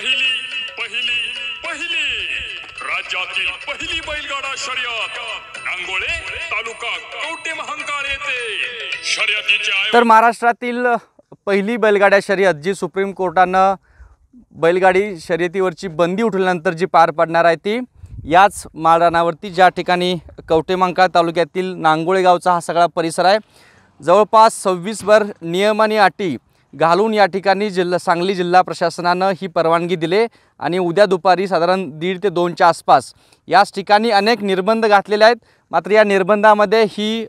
पहिली पहिली पहिली राज्यातील पहिली बैलगाडा शर्यत नांगोळे तालुका कवटे महांकाळ येथे शर्यतीच्या तर महाराष्ट्रातील पहिली बैलगाड्या शर्यत जी सुप्रीम कोर्टानं बैलगाडी शर्यतीवरची बंदी उठल्यानंतर जी पार पडणार आहे ती याच माळरानावरती ज्या ठिकाणी कवटेमांकाळ तालुक्यातील नांगोळे गावचा हा सगळा परिसर आहे जवळपास सव्वीसभर नियम आणि अटी घालून या ठिकाणी जिल्हा सांगली जिल्हा प्रशासनानं ही परवानगी दिले आणि उद्या दुपारी साधारण दीड ते दोनच्या आसपास याच ठिकाणी अनेक निर्बंध घातलेले आहेत मात्र या निर्बंधामध्ये ही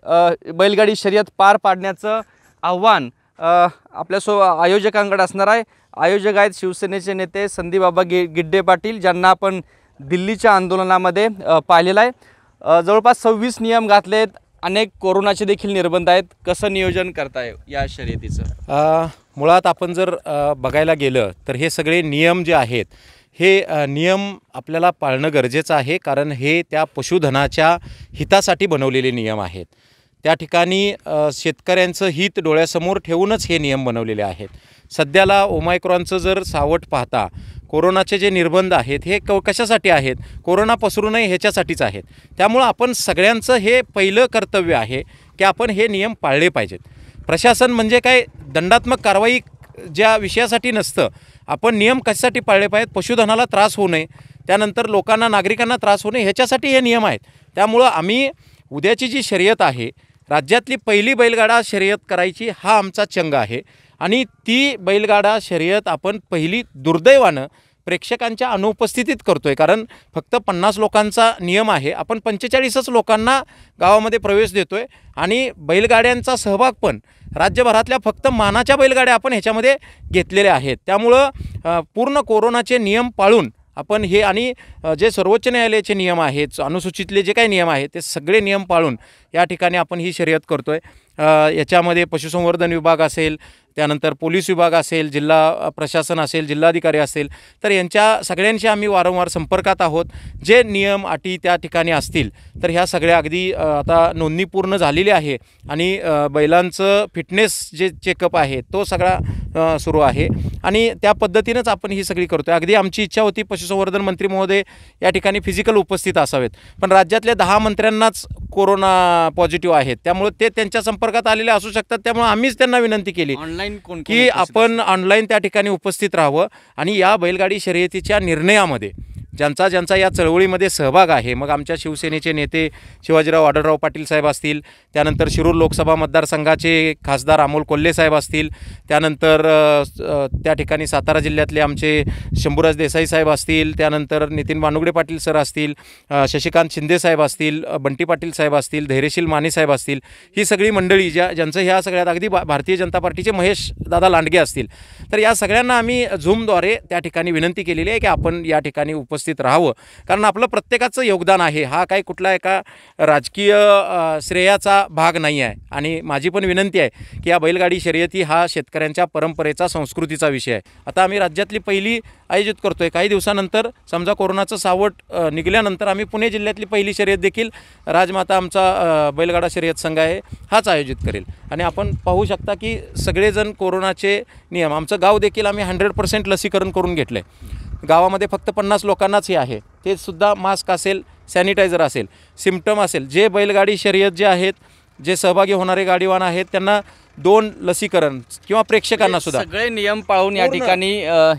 बैलगाडी शर्यत पार पाडण्याचं आव्हान आपल्यासो आयोजकांकडे असणार आहे आयोजक आहेत शिवसेनेचे नेते संदीपबाबा गि गिड्डे पाटील ज्यांना आपण दिल्लीच्या आंदोलनामध्ये पाहिलेलं आहे जवळपास सव्वीस नियम घातलेत अनेक कोरोनाचे देखील निर्बंध आहेत कसं नियोजन करताय या शर्यतीचं मुळात आपण जर बघायला गेलं तर हे सगळे नियम जे आहेत हे नियम आपल्याला पाळणं गरजेचं आहे कारण हे त्या पशुधनाच्या हितासाठी बनवलेले नियम आहेत त्या ठिकाणी शेतकऱ्यांचं हित डोळ्यासमोर ठेवूनच हे नियम बनवलेले आहेत सध्याला ओमायक्रॉनचं जर सावट पाहता कोरोनाचे जे निर्बंध आहेत हे क कशासाठी आहेत कोरोना पसरू नये ह्याच्यासाठीच आहेत त्यामुळं आपण सगळ्यांचं हे पहिलं कर्तव्य आहे की आपण हे नियम पाळले पाहिजेत प्रशासन म्हणजे काय दंडात्मक कारवाई ज्या विषयासाठी नसतं आपण नियम कशासाठी पाळले पाहिजेत पशुधनाला त्रास होऊ नये त्यानंतर लोकांना नागरिकांना त्रास होऊ नये ह्याच्यासाठी हे नियम आहेत त्यामुळं आम्ही उद्याची जी शर्यत आहे राज्यातली पहिली बैलगाडा शर्यत करायची हा आमचा चंग आहे आणि ती बैलगाडा शर्यत आपण पहिली दुर्दैवानं प्रेक्षकांच्या अनुपस्थितीत करतो आहे कारण फक्त पन्नास लोकांचा नियम आहे आपण पंचेचाळीसच लोकांना गावामध्ये प्रवेश देतो आहे आणि बैलगाड्यांचा सहभाग पण राज्यभरातल्या फक्त मानाच्या बैलगाड्या आपण ह्याच्यामध्ये घेतलेल्या आहेत त्यामुळं पूर्ण कोरोनाचे नियम पाळून आपण हे आणि जे सर्वोच्च न्यायालयाचे नियम आहेत अनुसूचितले जे काही नियम आहेत ते सगळे नियम पाळून या ठिकाणी आपण ही शर्यत करतो आहे याच्यामध्ये पशुसंवर्धन विभाग असेल त्यानंतर पोलीस विभाग असेल जिल्हा प्रशासन असेल जिल्हाधिकारी असेल तर यांच्या सगळ्यांशी आम्ही वारंवार संपर्कात आहोत जे नियम अटी त्या ठिकाणी असतील तर ह्या सगळ्या अगदी आता नोंदणी पूर्ण झालेली आहे आणि बैलांचं फिटनेस जे चेकअप आहे तो सगळा सुरू आहे आणि त्या पद्धतीनंच आपण ही सगळी करतो अगदी आमची इच्छा होती पशुसंवर्धन मंत्री महोदय या ठिकाणी फिजिकल उपस्थित असावेत पण राज्यातल्या दहा मंत्र्यांनाच कोरोना पॉझिटिव्ह आहेत त्यामुळे ते त्यांच्या संपर्कात आलेले असू शकतात त्यामुळे आम्हीच त्यांना विनंती केली की आपण ऑनलाईन त्या ठिकाणी उपस्थित राहावं आणि या बैलगाडी शर्यतीच्या निर्णयामध्ये ज्यांचा ज्यांचा या चळवळीमध्ये सहभाग आहे मग आमच्या शिवसेनेचे नेते शिवाजीराव आढळराव पाटील साहेब असतील त्यानंतर शिरूर लोकसभा मतदारसंघाचे खासदार अमोल कोल्हे साहेब असतील त्यानंतर त्या ठिकाणी सातारा जिल्ह्यातले आमचे शंभूराज देसाई साहेब असतील त्यानंतर नितीन बानुगडे पाटील सर असतील शशिकांत शिंदे साहेब असतील बंटी पाटील साहेब असतील धैर्यशील माने साहेब असतील ही सगळी मंडळी ज्या ज्यांचं ह्या सगळ्यात अगदी भारतीय जनता पार्टीचे महेश दादा लांडगे असतील तर या सगळ्यांना आम्ही झूमद्वारे त्या ठिकाणी विनंती केलेली आहे की आपण या ठिकाणी उपस्थित उपस्थित राहावं कारण आपलं प्रत्येकाचं योगदान आहे हा काही कुठला एका राजकीय श्रेयाचा भाग नाही आहे आणि माझी पण विनंती आहे की या बैलगाडी शर्यती हा शेतकऱ्यांच्या परंपरेचा संस्कृतीचा विषय आहे आता आम्ही राज्यातली पहिली आयोजित करतोय काही दिवसानंतर समजा कोरोनाचं सावट निघल्यानंतर आम्ही पुणे जिल्ह्यातली पहिली शर्यत देखील राजमाता आमचा बैलगाडा शर्यत संघ आहे हाच आयोजित करेल आणि आपण पाहू शकता की सगळेजण कोरोनाचे नियम आमचं गाव देखील आम्ही हंड्रेड पर्सेंट लसीकरण करून घेतलं आहे गावामध्ये फक्त पन्नास लोकांनाच हे आहे ते सुद्धा मास्क असेल सॅनिटायझर असेल सिम्पटम असेल जे बैलगाडी शर्यत जे आहेत जे सहभागी होणारे गाडीवान आहेत त्यांना दोन लसीकरण किंवा प्रेक्षकांना सुद्धा सगळे नियम पाळून या हो ठिकाणी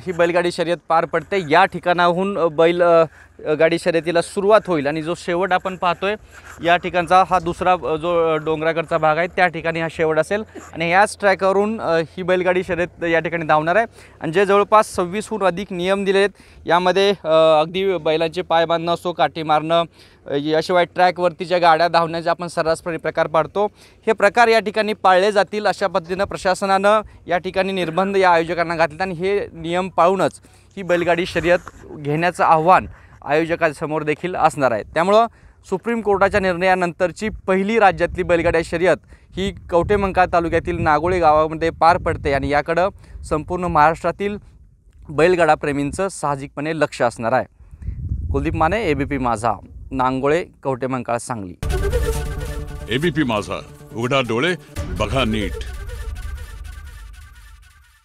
ही बैलगाडी शर्यत पार पडते या ठिकाणाहून बैल गाडी शर्यतीला सुरुवात होईल आणि जो शेवट आपण पाहतोय या ठिकाणचा हा दुसरा जो डोंगराकडचा भाग आहे त्या ठिकाणी हा शेवट असेल आणि याच ट्रॅकवरून ही बैलगाडी शर्यत या ठिकाणी धावणार आहे आणि जे जवळपास सव्वीसहून अधिक नियम दिले आहेत यामध्ये अगदी बैलांचे पाय बांधणं असो काठी मारणं याशिवाय ट्रॅकवरती ज्या गाड्या धावण्याचे आपण सर्रासपणे प्रकार पाडतो हे प्रकार या ठिकाणी पाळले जातील अशा पद्धतीनं प्रशासनानं या ठिकाणी निर्बंध या आयोजकांना घातले आणि हे नियम पाळूनच ही बैलगाडी शर्यत घेण्याचं आव्हान आयोजकांसमोर देखील असणार आहे त्यामुळं सुप्रीम कोर्टाच्या निर्णयानंतरची पहिली राज्यातली बैलगाड्या शर्यत ही कवटेमंका तालुक्यातील नागोळे गावामध्ये पार पडते आणि याकडं संपूर्ण महाराष्ट्रातील बैलगाडाप्रेमींचं साहजिकपणे लक्ष असणार आहे कुलदीप माने एबीपी माझा नांगोळे कवटेमंकाळ सांगली एबीपी माझा उघडा डोळे बघा नीट